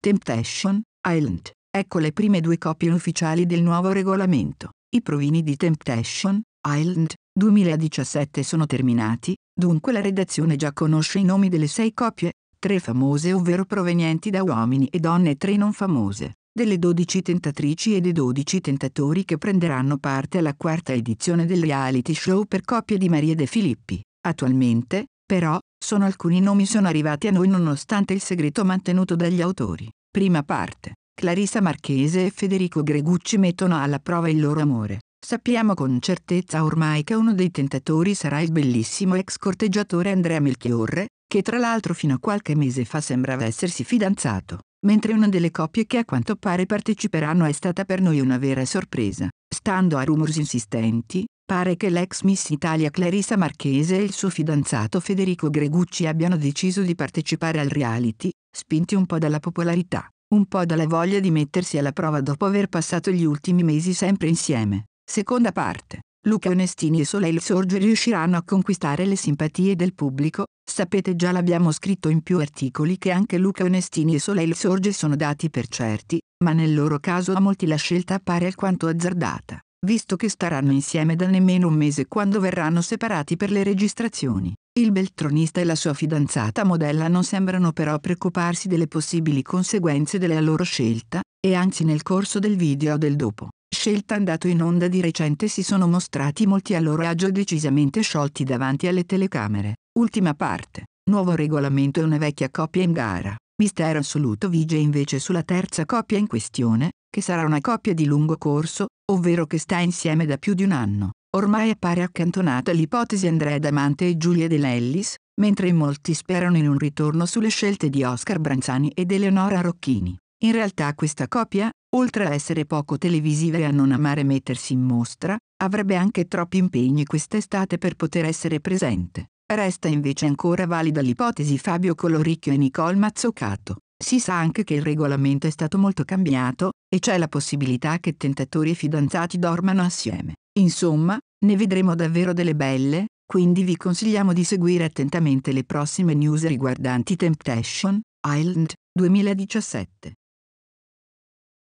Temptation Island. Ecco le prime due copie ufficiali del nuovo regolamento. I provini di Temptation Island 2017 sono terminati, dunque la redazione già conosce i nomi delle sei copie, tre famose ovvero provenienti da uomini e donne e tre non famose, delle dodici tentatrici e dei dodici tentatori che prenderanno parte alla quarta edizione del reality show per coppie di Maria De Filippi. Attualmente, però, sono alcuni nomi sono arrivati a noi nonostante il segreto mantenuto dagli autori. Prima parte. Clarissa Marchese e Federico Gregucci mettono alla prova il loro amore. Sappiamo con certezza ormai che uno dei tentatori sarà il bellissimo ex corteggiatore Andrea Melchiorre, che tra l'altro fino a qualche mese fa sembrava essersi fidanzato, mentre una delle coppie che a quanto pare parteciperanno è stata per noi una vera sorpresa. Stando a rumors insistenti, pare che l'ex Miss Italia Clarissa Marchese e il suo fidanzato Federico Gregucci abbiano deciso di partecipare al reality, spinti un po' dalla popolarità, un po' dalla voglia di mettersi alla prova dopo aver passato gli ultimi mesi sempre insieme. Seconda parte. Luca Onestini e Soleil Sorge riusciranno a conquistare le simpatie del pubblico, sapete già l'abbiamo scritto in più articoli che anche Luca Onestini e Soleil Sorge sono dati per certi, ma nel loro caso a molti la scelta appare alquanto azzardata, visto che staranno insieme da nemmeno un mese quando verranno separati per le registrazioni. Il beltronista e la sua fidanzata modella non sembrano però preoccuparsi delle possibili conseguenze della loro scelta, e anzi nel corso del video o del dopo scelta andato in onda di recente si sono mostrati molti a loro agio decisamente sciolti davanti alle telecamere. Ultima parte. Nuovo regolamento e una vecchia coppia in gara. Mistero assoluto vige invece sulla terza coppia in questione, che sarà una coppia di lungo corso, ovvero che sta insieme da più di un anno. Ormai appare accantonata l'ipotesi Andrea Damante e Giulia De Lellis, mentre in molti sperano in un ritorno sulle scelte di Oscar Branzani ed Eleonora Rocchini. In realtà questa coppia, oltre a essere poco televisiva e a non amare mettersi in mostra, avrebbe anche troppi impegni quest'estate per poter essere presente. Resta invece ancora valida l'ipotesi Fabio Coloricchio e Nicole Mazzoccato. Si sa anche che il regolamento è stato molto cambiato, e c'è la possibilità che tentatori e fidanzati dormano assieme. Insomma, ne vedremo davvero delle belle, quindi vi consigliamo di seguire attentamente le prossime news riguardanti Temptation Island 2017.